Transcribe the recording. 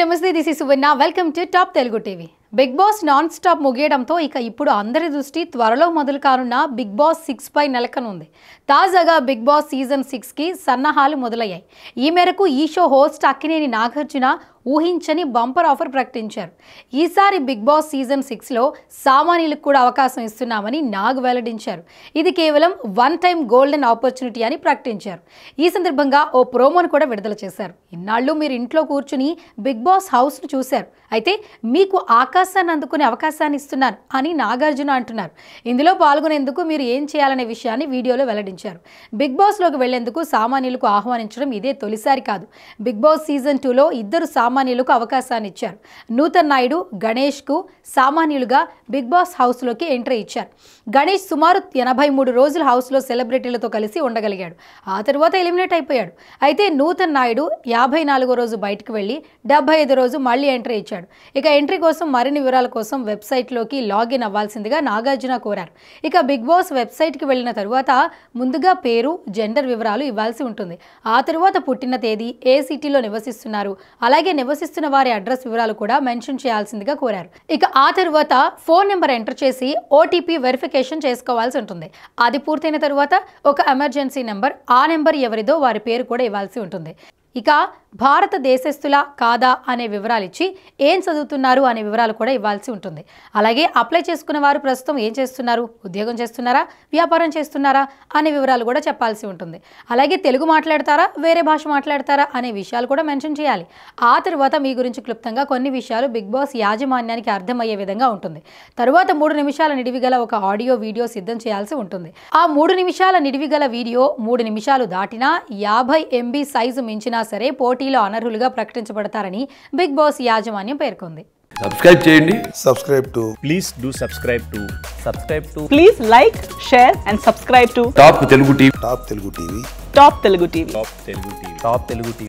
నమస్తే this Suvarna welcome to top Telugu TV Bigg Boss non stop ముగియడంతో ఇక ఇప్పుడు అందరి దృష్టి త్వరలో మొదలు కానున్న బిగ్ బాస్ సిక్స్ పై నెలకనుంది తాజాగా బిగ్ బాస్ సీజన్ సిక్స్కి సన్నాహాలు మొదలయ్యాయి ఈ మేరకు ఈ షో హోస్ట్ అక్కినేని నాగార్జున ఊహించని బంపర్ ఆఫర్ ప్రకటించారు ఈసారి బిగ్ బాస్ సీజన్ సిక్స్లో సామాన్యులకు కూడా అవకాశం ఇస్తున్నామని నాగ్ వెల్లడించారు ఇది కేవలం వన్ టైం గోల్డెన్ ఆపర్చునిటీ అని ప్రకటించారు ఈ సందర్భంగా ఓ ప్రోమోను కూడా విడుదల చేశారు ఇన్నాళ్ళు మీరు ఇంట్లో కూర్చుని బిగ్ బాస్ హౌస్ను చూశారు అయితే మీకు ఆకాశ అవకాశాన్ని అందుకునే అవకాశాన్ని ఇస్తున్నాను అని నాగార్జున అంటున్నారు ఇందులో పాల్గొనేందుకు మీరు ఏం చేయాలనే విషయాన్ని వీడియోలో వెల్లడించారు బిగ్ బాస్లోకి వెళ్లేందుకు సామాన్యులకు ఆహ్వానించడం ఇదే తొలిసారి కాదు బిగ్ బాస్ సీజన్ టూలో ఇద్దరు సామాన్యులకు అవకాశాన్ని ఇచ్చారు నూతన్ నాయుడు గణేష్కు సామాన్యులుగా బిగ్ బాస్ హౌస్లోకి ఎంట్రీ ఇచ్చారు గణేష్ సుమారు ఎనభై మూడు రోజులు హౌస్లో సెలబ్రిటీలతో కలిసి ఉండగలిగాడు ఆ తర్వాత ఎలిమినేట్ అయిపోయాడు అయితే నూతన్ నాయుడు యాభై నాలుగో రోజు బయటకు వెళ్ళి డెబ్బై ఐదు రోజు మళ్ళీ ఎంట్రీ ఇచ్చాడు ఇక ఎంట్రీ కోసం మరి మరిన్ని వివరాల కోసం వెబ్సైట్లోకి లాగిన్ అవ్వాల్సిందిగా నాగార్జున కోరారు ఇక బిగ్ బాస్ వెబ్సైట్కి వెళ్ళిన తరువాత ముందుగా పేరు జెండర్ వివరాలు ఇవ్వాల్సి ఉంటుంది ఆ తరువాత పుట్టిన తేదీ ఏ సిటీలో నివసిస్తున్నారు అలాగే నివసిస్తున్న వారి అడ్రస్ వివరాలు కూడా మెన్షన్ చేయాల్సిందిగా కోరారు ఇక ఆ తరువాత ఫోన్ నెంబర్ ఎంటర్ చేసి ఓటీపీ వెరిఫికేషన్ చేసుకోవాల్సి ఉంటుంది అది పూర్తయిన తరువాత ఒక ఎమర్జెన్సీ నెంబర్ ఆ నెంబర్ ఎవరిదో వారి పేరు కూడా ఇవ్వాల్సి ఉంటుంది ఇక భారత దేశస్తుల కాదా అనే వివరాలు ఇచ్చి ఏం చదువుతున్నారు అనే వివరాలు కూడా ఇవ్వాల్సి ఉంటుంది అలాగే అప్లై చేసుకున్న వారు ప్రస్తుతం ఏం చేస్తున్నారు ఉద్యోగం చేస్తున్నారా వ్యాపారం చేస్తున్నారా అనే వివరాలు కూడా చెప్పాల్సి ఉంటుంది అలాగే తెలుగు మాట్లాడతారా వేరే భాష మాట్లాడతారా అనే విషయాలు కూడా మెన్షన్ చేయాలి ఆ తర్వాత మీ గురించి క్లుప్తంగా కొన్ని విషయాలు బిగ్ బాస్ యాజమాన్యానికి అర్థమయ్యే విధంగా ఉంటుంది తరువాత మూడు నిమిషాల నిడివి గల ఒక ఆడియో వీడియో సిద్ధం చేయాల్సి ఉంటుంది ఆ మూడు నిమిషాల నిడివి గల వీడియో మూడు నిమిషాలు దాటినా యాభై ఎంబీ సైజు మించిన సరే పోటీలో అనర్హులుగా ప్రకటించబడతారని బిగ్ బాస్ యాజమాన్యం పేర్కొంది సబ్స్క్రైబ్ చేయండి subscribe to please do subscribe to subscribe to please like share and subscribe to top Telugu TV top Telugu TV top Telugu TV top Telugu TV top Telugu TV